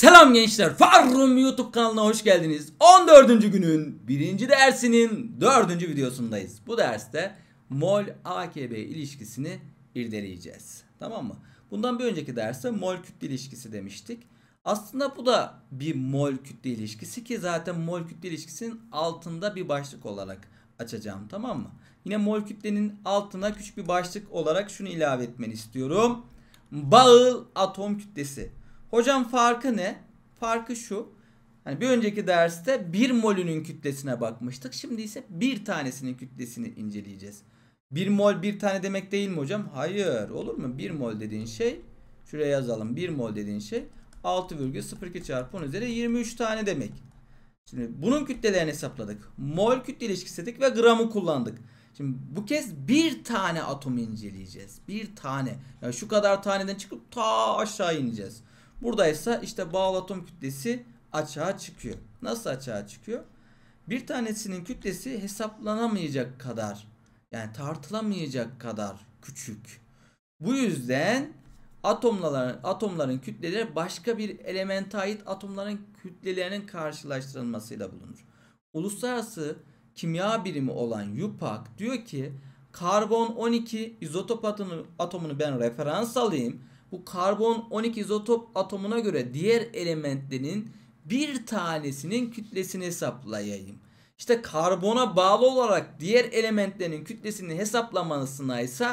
Selam gençler. Farrum YouTube kanalına hoş geldiniz. 14. günün 1. dersinin 4. videosundayız. Bu derste mol AKB ilişkisini irdeleyeceğiz. Tamam mı? Bundan bir önceki derste mol kütle ilişkisi demiştik. Aslında bu da bir mol kütle ilişkisi ki zaten mol kütle ilişkisinin altında bir başlık olarak açacağım tamam mı? Yine mol kütlenin altına küçük bir başlık olarak şunu ilave etmeni istiyorum. Bağıl atom kütlesi. Hocam farkı ne? Farkı şu. Yani bir önceki derste bir molünün kütlesine bakmıştık. Şimdi ise bir tanesinin kütlesini inceleyeceğiz. Bir mol bir tane demek değil mi hocam? Hayır. Olur mu? Bir mol dediğin şey şuraya yazalım. Bir mol dediğin şey 6,02 çarpı 10 üzeri 23 tane demek. Şimdi bunun kütlelerini hesapladık. Mol kütle ilişkisi dedik ve gramı kullandık. Şimdi bu kez bir tane atomu inceleyeceğiz. Bir tane. Yani şu kadar taneden çıkıp ta aşağı ineceğiz. Buradaysa işte bağlı atom kütlesi açığa çıkıyor. Nasıl açığa çıkıyor? Bir tanesinin kütlesi hesaplanamayacak kadar yani tartılamayacak kadar küçük. Bu yüzden atomların atomların kütleleri başka bir elemente ait atomların kütlelerinin karşılaştırılmasıyla bulunur. Uluslararası kimya birimi olan UPAC diyor ki karbon 12 izotop atomunu, atomunu ben referans alayım bu karbon 12 izotop atomuna göre diğer elementlerin bir tanesinin kütlesini hesaplayayım. İşte karbona bağlı olarak diğer elementlerin kütlesini hesaplamasına ise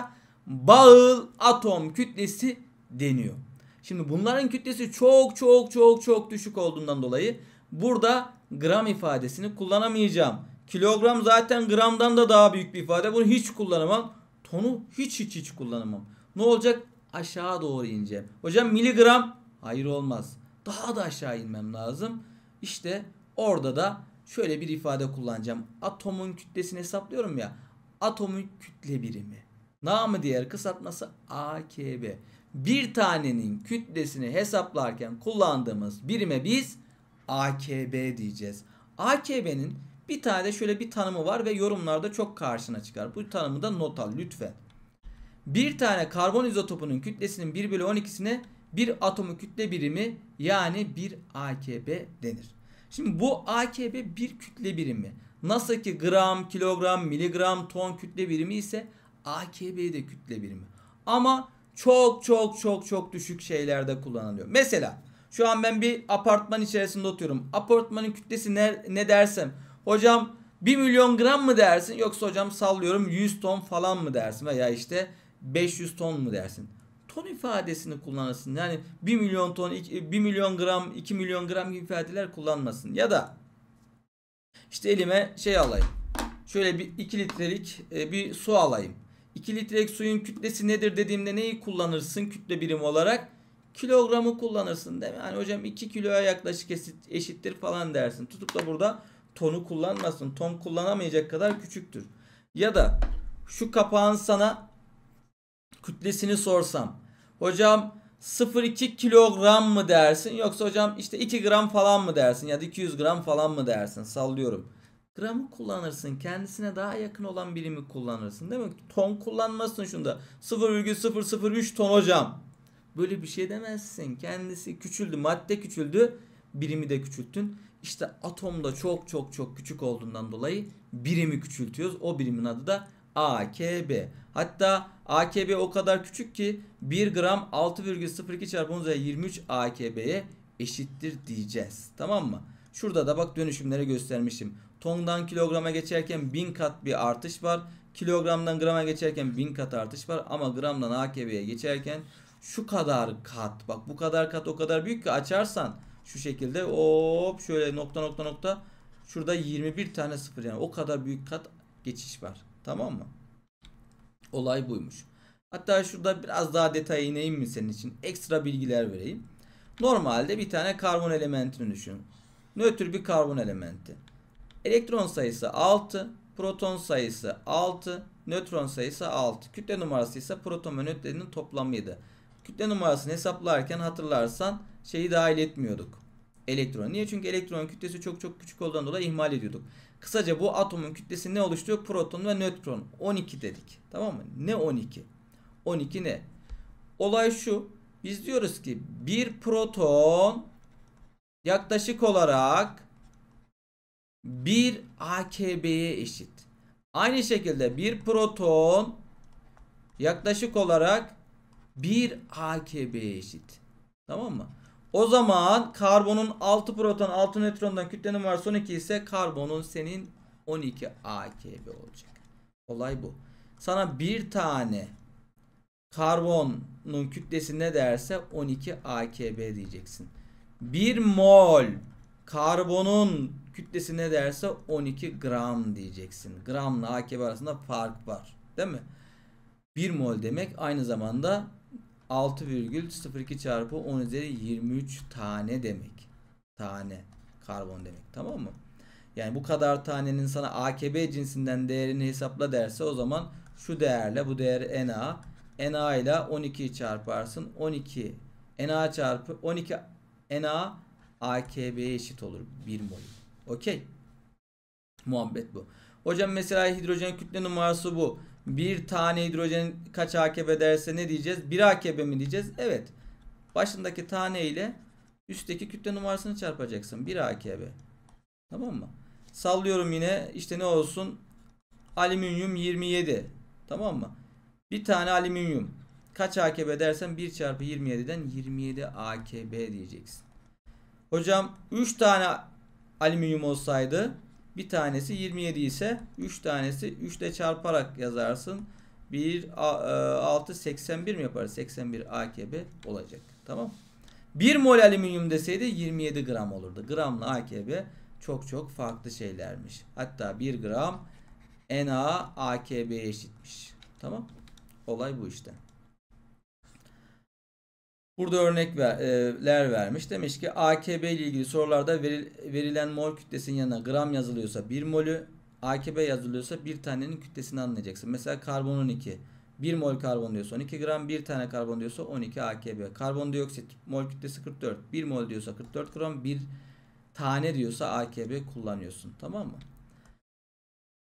bağıl atom kütlesi deniyor. Şimdi bunların kütlesi çok çok çok çok düşük olduğundan dolayı burada gram ifadesini kullanamayacağım. Kilogram zaten gramdan da daha büyük bir ifade. Bunu hiç kullanamam. Tonu hiç hiç hiç kullanamam. Ne olacak? aşağı doğru ineceğim. Hocam miligram hayır olmaz. Daha da aşağı inmem lazım. İşte orada da şöyle bir ifade kullanacağım. Atomun kütlesini hesaplıyorum ya. Atomun kütle birimi. Namı diğer kısaltması AKB. Bir tanenin kütlesini hesaplarken kullandığımız birime biz AKB diyeceğiz. AKB'nin bir tane de şöyle bir tanımı var ve yorumlarda çok karşına çıkar. Bu tanımı da not al lütfen bir tane karbon izotopunun kütlesinin 1 bölü 12'sine bir atomu kütle birimi yani bir AKB denir. Şimdi bu AKB bir kütle birimi. Nasıl ki gram, kilogram, miligram, ton kütle birimi ise AKB de kütle birimi. Ama çok çok çok çok düşük şeylerde kullanılıyor. Mesela şu an ben bir apartman içerisinde oturuyorum. Apartmanın kütlesi ne, ne dersem. Hocam 1 milyon gram mı dersin yoksa hocam sallıyorum 100 ton falan mı dersin veya işte 500 ton mu dersin? Ton ifadesini kullanırsın. Yani 1 milyon ton, 1 milyon gram, 2 milyon gram gibi ifadeler kullanmasın. Ya da işte elime şey alayım. Şöyle bir 2 litrelik e, bir su alayım. 2 litrelik suyun kütlesi nedir dediğimde neyi kullanırsın kütle birimi olarak? Kilogramı kullanırsın değil mi? Hani hocam 2 kiloya yaklaşık eşittir falan dersin. Tutup da burada tonu kullanmasın. Ton kullanamayacak kadar küçüktür. Ya da şu kapağın sana kütlesini sorsam hocam 0,2 kilogram mı dersin yoksa hocam işte 2 gram falan mı dersin ya da 200 gram falan mı dersin sallıyorum. Gramı kullanırsın kendisine daha yakın olan birimi kullanırsın değil mi? Ton kullanmazsın şunda 0,003 ton hocam. Böyle bir şey demezsin kendisi küçüldü madde küçüldü birimi de küçülttün. İşte atomda çok çok çok küçük olduğundan dolayı birimi küçültüyoruz. O birimin adı da AKB. Hatta AKB o kadar küçük ki 1 gram 6,02 çarpı 10 üzeri 23 AKB'ye eşittir diyeceğiz. Tamam mı? Şurada da bak dönüşümlere göstermişim. Tondan kilograma geçerken 1000 kat bir artış var. Kilogramdan grama geçerken 1000 kat artış var. Ama gramdan AKB'ye geçerken şu kadar kat. Bak bu kadar kat o kadar büyük ki açarsan şu şekilde hop şöyle nokta nokta nokta şurada 21 tane sıfır yani o kadar büyük kat geçiş var. Tamam mı? Olay buymuş. Hatta şurada biraz daha detaya ineyim mi senin için? Ekstra bilgiler vereyim. Normalde bir tane karbon elementini düşün. Nötr bir karbon elementi. Elektron sayısı 6, proton sayısı 6, nötron sayısı 6. Kütle numarası ise proton ve nötrinin toplamıydı. Kütle numarasını hesaplarken hatırlarsan şeyi dahil etmiyorduk. Elektron. Niye? Çünkü elektron kütlesi çok çok küçük olduğundan dolayı ihmal ediyorduk. Kısaca bu atomun kütlesi ne oluşturuyor? Proton ve nötron. 12 dedik. Tamam mı? Ne 12? 12 ne? Olay şu. Biz diyoruz ki bir proton yaklaşık olarak bir AKB'ye eşit. Aynı şekilde bir proton yaklaşık olarak bir AKB'ye eşit. Tamam mı? O zaman karbonun 6 proton 6 nötrondan kütle numarası 12 ise karbonun senin 12 AKB olacak. Olay bu. Sana bir tane karbonun kütlesi ne derse 12 AKB diyeceksin. 1 mol karbonun kütlesi ne derse 12 gram diyeceksin. Gramla AKB arasında fark var. Değil mi? 1 mol demek aynı zamanda 6,02 çarpı 10 üzeri 23 tane demek. Tane karbon demek tamam mı? Yani bu kadar tanenin sana AKB cinsinden değerini hesapla derse o zaman şu değerle bu değer NA. NA ile 12'yi çarparsın. 12 NA çarpı 12 NA AKB'ye eşit olur 1 mol. Okey. Muhabbet bu. Hocam mesela hidrojen kütle numarası bu bir tane hidrojen kaç AKB derse ne diyeceğiz? Bir AKB mi diyeceğiz? Evet. Başındaki tane ile üstteki kütle numarasını çarpacaksın. Bir AKB. Tamam mı? Sallıyorum yine İşte ne olsun? Alüminyum 27. Tamam mı? Bir tane alüminyum. Kaç AKB dersen 1 çarpı 27'den 27 AKB diyeceksin. Hocam 3 tane alüminyum olsaydı bir tanesi 27 ise 3 tanesi 3 ile çarparak yazarsın. 1 6 81 mi yaparız? 81 AKB olacak. Tamam. 1 mol alüminyum deseydi 27 gram olurdu. Gramla AKB çok çok farklı şeylermiş. Hatta 1 gram Na AKB eşitmiş. Tamam. Olay bu işte. Burada örnekler vermiş. Demiş ki AKB ile ilgili sorularda verilen mol kütlesinin yanına gram yazılıyorsa 1 molü, AKB yazılıyorsa bir tanenin kütlesini anlayacaksın. Mesela karbon 12. 1 mol karbon diyorsa 12 gram, 1 tane karbon diyorsa 12 AKB. Karbondioksit mol kütlesi 44. 1 mol diyorsa 44 gram, 1 tane diyorsa AKB kullanıyorsun. Tamam mı?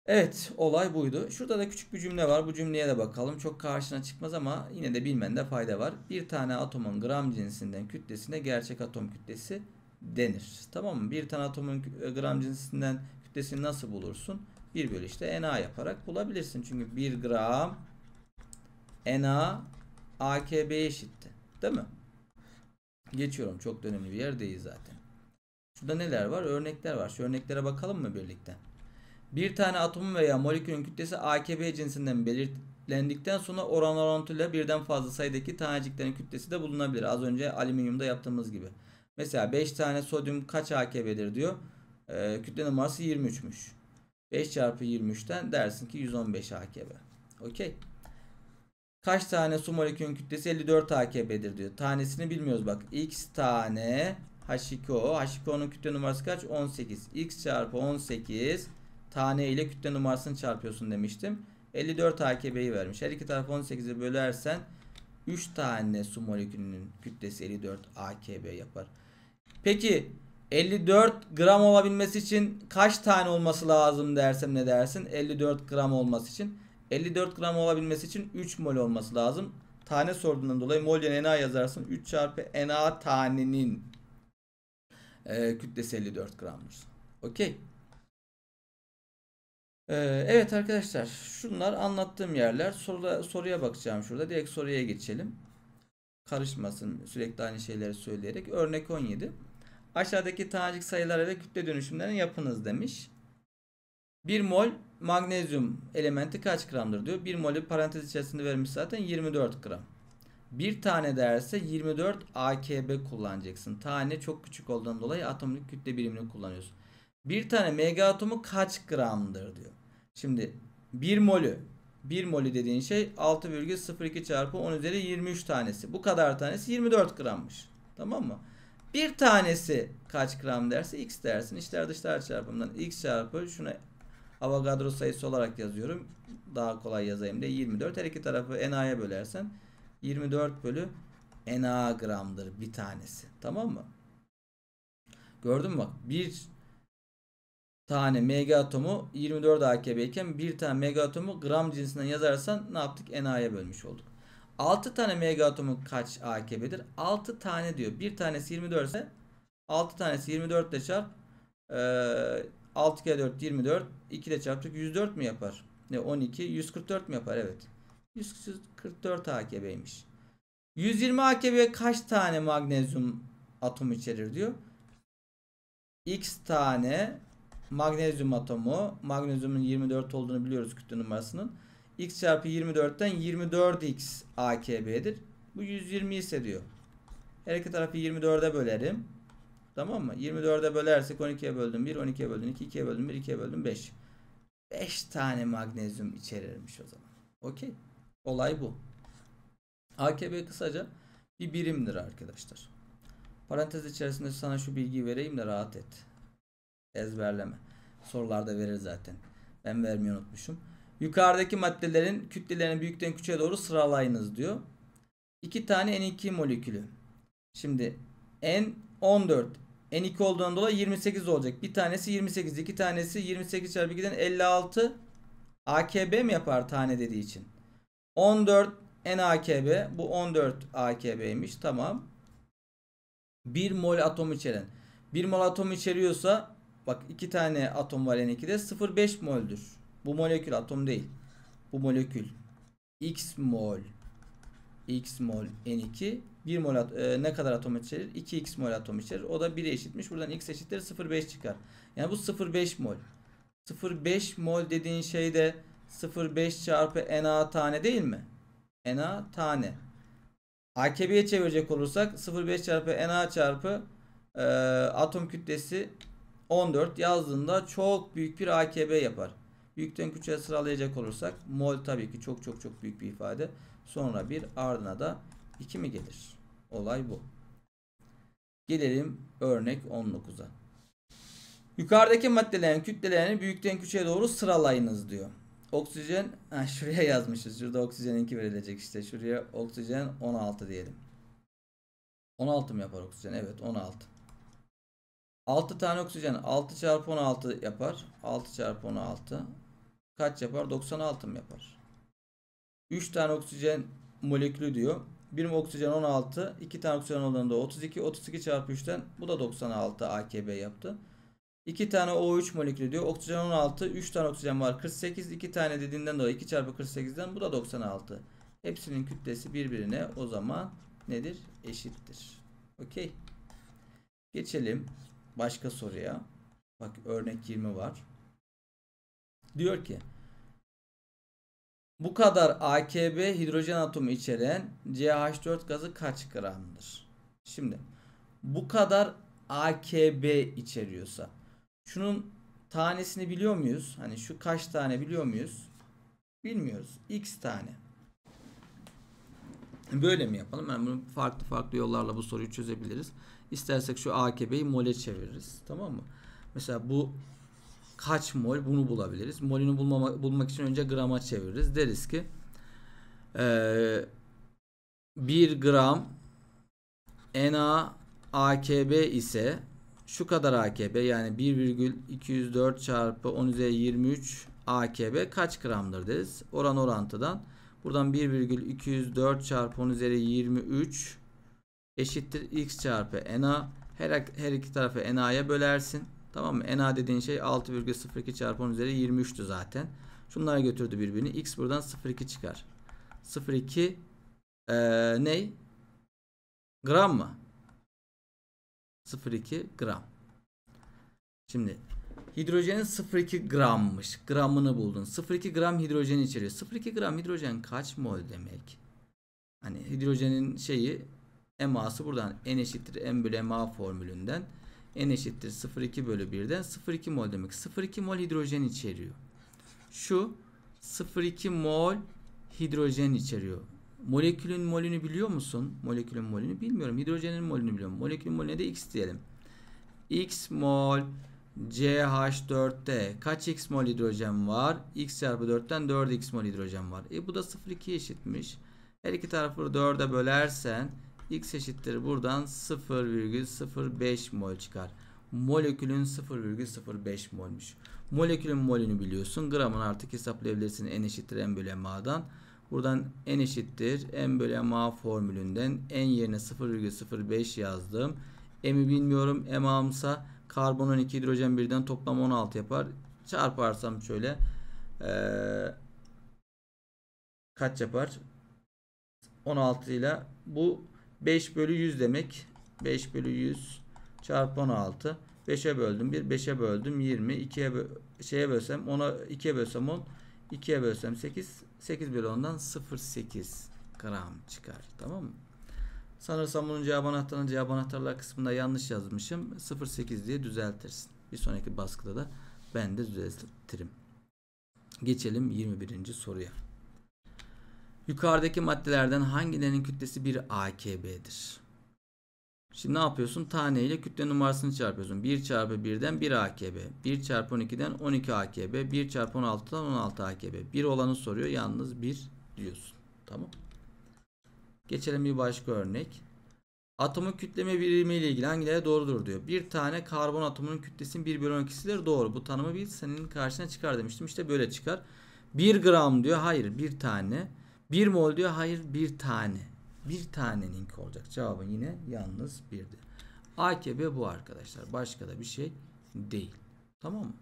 Evet olay buydu. Şurada da küçük bir cümle var. Bu cümleye de bakalım. Çok karşına çıkmaz ama yine de bilmende fayda var. Bir tane atomun gram cinsinden kütlesine gerçek atom kütlesi denir. Tamam mı? Bir tane atomun e, gram cinsinden kütlesini nasıl bulursun? 1 bölü işte Na yaparak bulabilirsin. Çünkü 1 gram Na AKB eşitti. Değil mi? Geçiyorum. Çok önemli bir yerdeyiz zaten. Şurada neler var? Örnekler var. Şu örneklere bakalım mı birlikte? Bir tane atomun veya molekülün kütlesi AKB cinsinden belirlendikten sonra oran orantıyla birden fazla sayıdaki taneciklerin kütlesi de bulunabilir. Az önce alüminyumda yaptığımız gibi. Mesela 5 tane sodyum kaç AKB'dir diyor. E, kütle numarası 23'müş. 5 çarpı 23'ten dersin ki 115 AKB. Okey. Kaç tane su molekülün kütlesi 54 AKB'dir diyor. Tanesini bilmiyoruz bak. X tane H2O. H2O'nun kütle numarası kaç? 18. X çarpı 18 tane ile kütle numarasını çarpıyorsun demiştim. 54 AKB'yi vermiş. Her iki tarafı 18'e bölersen 3 tane su molekülünün kütlesi 54 AKB yapar. Peki 54 gram olabilmesi için kaç tane olması lazım dersem ne dersin? 54 gram olması için. 54 gram olabilmesi için 3 mol olması lazım. Tane sorduğundan dolayı mol yerine NA yazarsın. 3 çarpı NA tanenin e, kütlesi 54 gramdır. Okey. Ee, evet arkadaşlar şunlar anlattığım yerler. Soruda soruya bakacağım şurada. Direkt soruya geçelim. Karışmasın sürekli aynı şeyleri söyleyerek. Örnek 17. Aşağıdaki tanecik sayıları ve kütle dönüşümlerini yapınız demiş. 1 mol magnezyum elementi kaç gramdır diyor. 1 molü parantez içerisinde vermiş zaten 24 gram. Bir tane derse 24 AKB kullanacaksın. Tane çok küçük olduğundan dolayı atomik kütle birimini kullanıyorsun. Bir tane mega atomu kaç gramdır diyor. Şimdi 1 molü 1 molü dediğin şey 6,02 çarpı 10 üzeri 23 tanesi. Bu kadar tanesi 24 grammış. Tamam mı? Bir tanesi kaç gram derse x dersin. İçler dışlar çarpımından x çarpı şuna Avogadro sayısı olarak yazıyorum. Daha kolay yazayım diye 24. Her iki tarafı NA'ya bölersen 24 bölü NA gramdır bir tanesi. Tamam mı? Gördün mü bak? Bir tane mega atomu 24 AKB iken bir tane mega atomu gram cinsinden yazarsan ne yaptık? NA'ya bölmüş olduk. 6 tane mega atomu kaç AKB'dir? 6 tane diyor. Bir tanesi 24 ise 6 tanesi 24 ile çarp e, 6 kere 4 24 2 ile çarptık 104 mü yapar? Ne 12 144 mü yapar? Evet. 144 AKB'ymiş. 120 AKB kaç tane magnezyum atomu içerir diyor. X tane Magnezyum atomu. Magnezyumun 24 olduğunu biliyoruz kütle numarasının. X çarpı 24'ten 24X AKB'dir. Bu 120 ise diyor. Her iki tarafı 24'e bölerim. Tamam mı? 24'e bölersek 12'ye böldüm 1, 12'ye böldüm 2, 2'ye böldüm 1, 2'ye böldüm 5. 5 tane magnezyum içerirmiş o zaman. Okey. Olay bu. AKB kısaca bir birimdir arkadaşlar. Parantez içerisinde sana şu bilgiyi vereyim de rahat et. Ezberleme. Sorularda verir zaten. Ben vermeyi unutmuşum. Yukarıdaki maddelerin kütlelerini büyükten küçüğe doğru sıralayınız diyor. İki tane N2 molekülü. Şimdi N14 N2 olduğundan dolayı 28 olacak. Bir tanesi 28, iki tanesi 28 çarpı 2'den 56 AKB mi yapar tane dediği için? 14 NAKB bu 14 AKB'ymiş. Tamam. 1 mol atom içeren. 1 mol atom içeriyorsa Bak iki tane atom var N2'de 0,5 moldür. Bu molekül atom değil. Bu molekül. X mol. X mol N2 1 mol at, e, ne kadar atom içerir? 2x mol atom içerir. O da 1'e eşitmiş. Buradan x eşittir 0,5 çıkar. Yani bu 0,5 mol. 0,5 mol dediğin şey de 0,5 çarpı Na tane değil mi? Na tane. AKB'ye çevirecek olursak 0,5 çarpı Na çarpı e, atom kütlesi 14 yazdığında çok büyük bir AKB yapar. Büyükten küçüğe sıralayacak olursak mol tabii ki çok çok çok büyük bir ifade. Sonra bir ardına da 2 mi gelir? Olay bu. Gelelim örnek 19'a. Yukarıdaki maddelerin kütlelerini büyükten küçüğe doğru sıralayınız diyor. Oksijen ha, şuraya yazmışız. Şurada oksijen 2 verilecek işte. Şuraya oksijen 16 diyelim. 16 mı yapar oksijen? Evet 16. 6 tane oksijen 6 çarpı 16 yapar. 6 çarpı 16 kaç yapar? 96 mı yapar? 3 tane oksijen molekülü diyor. 1 oksijen 16, 2 tane oksijen olanında 32, 32 çarpı 3'ten bu da 96 AKB yaptı. 2 tane O3 molekülü diyor. Oksijen 16, 3 tane oksijen var. 48, 2 tane dediğinden dolayı 2 çarpı 48'den bu da 96. Hepsinin kütlesi birbirine o zaman nedir? Eşittir. Okey. Geçelim. Başka soruya. Bak örnek 20 var. Diyor ki bu kadar AKB hidrojen atomu içeren CH4 gazı kaç gramdır? Şimdi bu kadar AKB içeriyorsa şunun tanesini biliyor muyuz? Hani şu kaç tane biliyor muyuz? Bilmiyoruz. X tane. Böyle mi yapalım? Yani bunu farklı farklı yollarla bu soruyu çözebiliriz. İstersek şu AKB'yi mole çeviririz. Tamam mı? Mesela bu kaç mol bunu bulabiliriz. Molünü bulmama, bulmak için önce grama çeviririz. Deriz ki ee, 1 gram Na AKB ise şu kadar AKB yani 1,204 çarpı 10 üzeri 23 AKB kaç gramdır deriz. Oran orantıdan Buradan 1,204 çarpı 10 üzeri 23 eşittir x çarpı na. Her, her iki tarafı na'ya bölersin. Tamam mı? na dediğin şey 6,02 çarpı 10 üzeri 23'tü zaten. Şunlar götürdü birbirini. x buradan 0,2 çıkar. 0,2 ee, ne? Gram mı? 0,2 gram. Şimdi Hidrojenin 0,2 grammış. Gramını buldun. 0,2 gram hidrojen içeriyor. 0,2 gram hidrojen kaç mol demek? Hani hidrojenin şeyi MA'sı buradan N eşittir M bölü MA formülünden N eşittir 0,2 bölü 1'den 0,2 mol demek. 0,2 mol hidrojen içeriyor. Şu 0,2 mol hidrojen içeriyor. Molekülün molünü biliyor musun? Molekülün molünü bilmiyorum. Hidrojenin molünü biliyorum. Molekülün molüne de X diyelim. X mol CH4'te kaç x mol hidrojen var? X çarpı 4'ten 4x mol hidrojen var. E bu da 0,2 eşitmiş. Her iki tarafı 4'e bölersen x eşittir buradan 0,05 mol çıkar. Molekülün 0,05 molmuş. Molekülün molünü biliyorsun. Gramını artık hesaplayabilirsin. N eşittir M bölü MA'dan. Buradan N eşittir. M bölü MA formülünden N yerine 0,05 yazdım. M'i bilmiyorum. MA'msa Karbon 12, hidrojen birden toplam 16 yapar. Çarparsam şöyle ee, kaç yapar? 16 ile bu 5 bölü 100 demek. 5 bölü 100 çarpı 16. 5'e böldüm 1, 5'e böldüm 20, 2'ye bö şeye bölsem 10'a 2'ye bölsem 10, 2'ye bölsem 8, 8 bölü 10'dan 0.8 gram çıkar. Tamam mı? Sanırsam bunun cevap anahtarının cevap anahtarlar kısmında yanlış yazmışım. 08 diye düzeltirsin. Bir sonraki baskıda da ben de düzeltirim. Geçelim 21. soruya. Yukarıdaki maddelerden hangilerinin kütlesi bir AKB'dir? Şimdi ne yapıyorsun? Tane ile kütle numarasını çarpıyorsun. 1 çarpı 1'den 1 AKB. 1 çarpı 12'den 12 AKB. 1 çarpı 16'dan 16 AKB. 1 olanı soruyor. Yalnız 1 diyorsun. Tamam. Geçelim bir başka örnek. Atomu kütleme birimi ile ilgili hangileri doğrudur diyor. Bir tane karbon atomunun kütlesinin 1 bölü 12'sidir doğru. Bu tanımı bil senin karşına çıkar demiştim. İşte böyle çıkar. 1 gram diyor hayır bir tane. 1 mol diyor hayır bir tane. Bir taneninki olacak. Cevabı yine yalnız birdi. AKB bu arkadaşlar. Başka da bir şey değil. Tamam mı?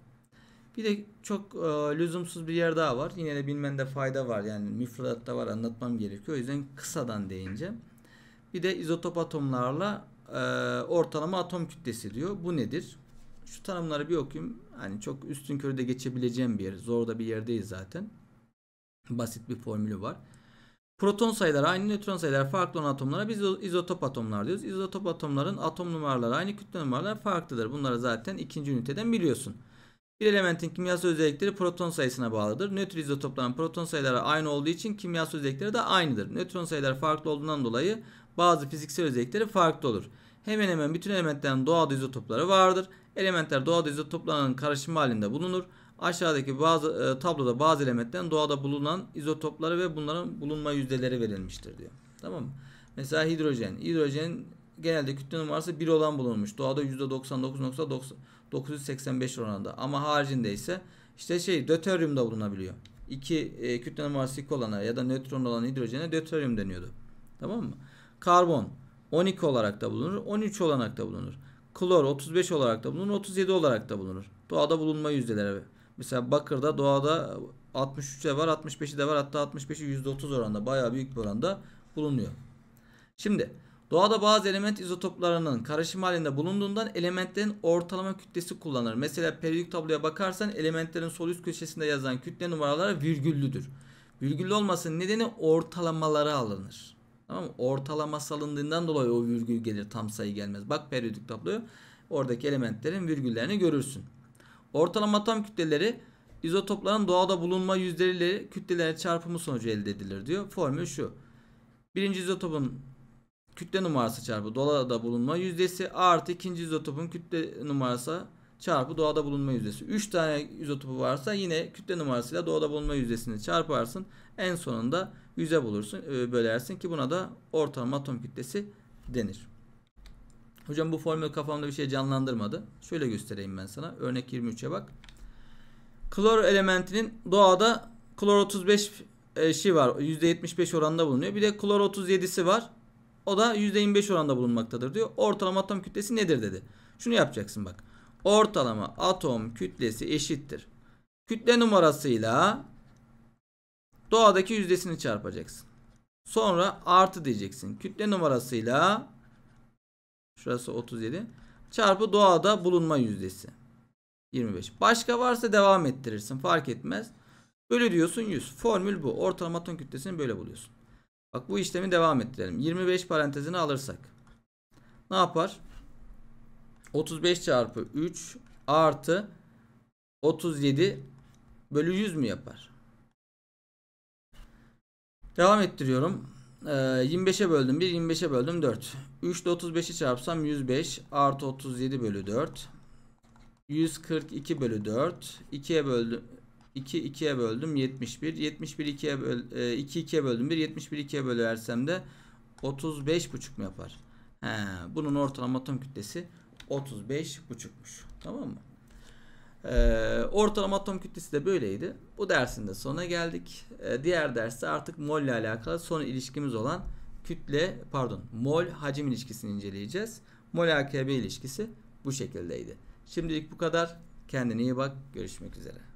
Bir de çok e, lüzumsuz bir yer daha var. Yine de bilmende fayda var. Yani müfredatta var anlatmam gerekiyor. O yüzden kısadan deyince. Bir de izotop atomlarla e, ortalama atom kütlesi diyor. Bu nedir? Şu tanımları bir okuyayım. Hani çok üstün körüde geçebileceğim bir yer. Zor da bir yerdeyiz zaten. Basit bir formülü var. Proton sayıları aynı nötron sayıları farklı olan atomlara biz izotop atomlar diyoruz. İzotop atomların atom numaraları aynı kütle numaraları farklıdır. Bunları zaten ikinci üniteden biliyorsun. Bir elementin kimyasal özellikleri proton sayısına bağlıdır. Nötr izotopların proton sayıları aynı olduğu için kimyasal özellikleri de aynıdır. Nötron sayıları farklı olduğundan dolayı bazı fiziksel özellikleri farklı olur. Hemen hemen bütün elementlerin doğal izotopları vardır. Elementler doğal izotoplarının karışım halinde bulunur. Aşağıdaki bazı e, tabloda bazı elementlerin doğada bulunan izotopları ve bunların bulunma yüzdeleri verilmiştir diyor. Tamam mı? Mesela hidrojen. Hidrojen genelde kütle numarası 1 olan bulunmuş. Doğada %99.9 985 oranında. Ama haricinde ise işte şey döteryum da bulunabiliyor. İki e, kütle numarası olana ya da nötron olan hidrojene döteryum deniyordu. Tamam mı? Karbon 12 olarak da bulunur. 13 olarak da bulunur. Klor 35 olarak da bulunur. 37 olarak da bulunur. Doğada bulunma yüzdeleri. Mesela bakırda doğada 63 var 65'i de var hatta 65'i %30 oranda bayağı büyük bir oranda bulunuyor. Şimdi Doğada bazı element izotoplarının karışım halinde bulunduğundan elementlerin ortalama kütlesi kullanılır. Mesela periyodik tabloya bakarsan elementlerin sol üst köşesinde yazan kütle numaraları virgüllüdür. Virgüllü olmasının nedeni ortalamaları alınır. Tamam mı? Ortalaması alındığından dolayı o virgül gelir tam sayı gelmez. Bak periyodik tabloya oradaki elementlerin virgüllerini görürsün. Ortalama tam kütleleri izotopların doğada bulunma yüzdeleriyle kütlelerin çarpımı sonucu elde edilir diyor. Formül şu. Birinci izotopun kütle numarası çarpı doğada bulunma yüzdesi artı ikinci izotopun kütle numarası çarpı doğada bulunma yüzdesi. 3 tane izotopu varsa yine kütle numarasıyla doğada bulunma yüzdesini çarparsın. En sonunda yüze bulursun, e, bölersin ki buna da ortalama atom kütlesi denir. Hocam bu formül kafamda bir şey canlandırmadı. Şöyle göstereyim ben sana. Örnek 23'e bak. Klor elementinin doğada klor 35 eşi şey var. %75 oranında bulunuyor. Bir de klor 37'si var. O da %25 oranda bulunmaktadır diyor. Ortalama atom kütlesi nedir dedi. Şunu yapacaksın bak. Ortalama atom kütlesi eşittir. Kütle numarasıyla doğadaki yüzdesini çarpacaksın. Sonra artı diyeceksin. Kütle numarasıyla şurası 37 çarpı doğada bulunma yüzdesi. 25. Başka varsa devam ettirirsin. Fark etmez. Böyle diyorsun 100. Formül bu. Ortalama atom kütlesini böyle buluyorsun. Bak bu işlemi devam ettirelim. 25 parantezini alırsak. Ne yapar? 35 çarpı 3 artı 37 bölü 100 mü yapar? Devam ettiriyorum. Ee, 25'e böldüm 1, 25'e böldüm 4. 3 ile 35'i çarpsam 105 artı 37 bölü 4. 142 bölü 4. 2'ye böldüm 2 2'ye böldüm 71. 71 2'ye böl 2 e, 2'ye böldüm 1 71 2'ye bölersem de 35 buçuk mu yapar? He, bunun ortalama atom kütlesi 35 buçukmuş. Tamam mı? Ee, ortalama atom kütlesi de böyleydi. Bu dersin de sonuna geldik. Ee, diğer derste artık mol ile alakalı son ilişkimiz olan kütle pardon mol hacim ilişkisini inceleyeceğiz. Mol AKB ilişkisi bu şekildeydi. Şimdilik bu kadar. Kendine iyi bak. Görüşmek üzere.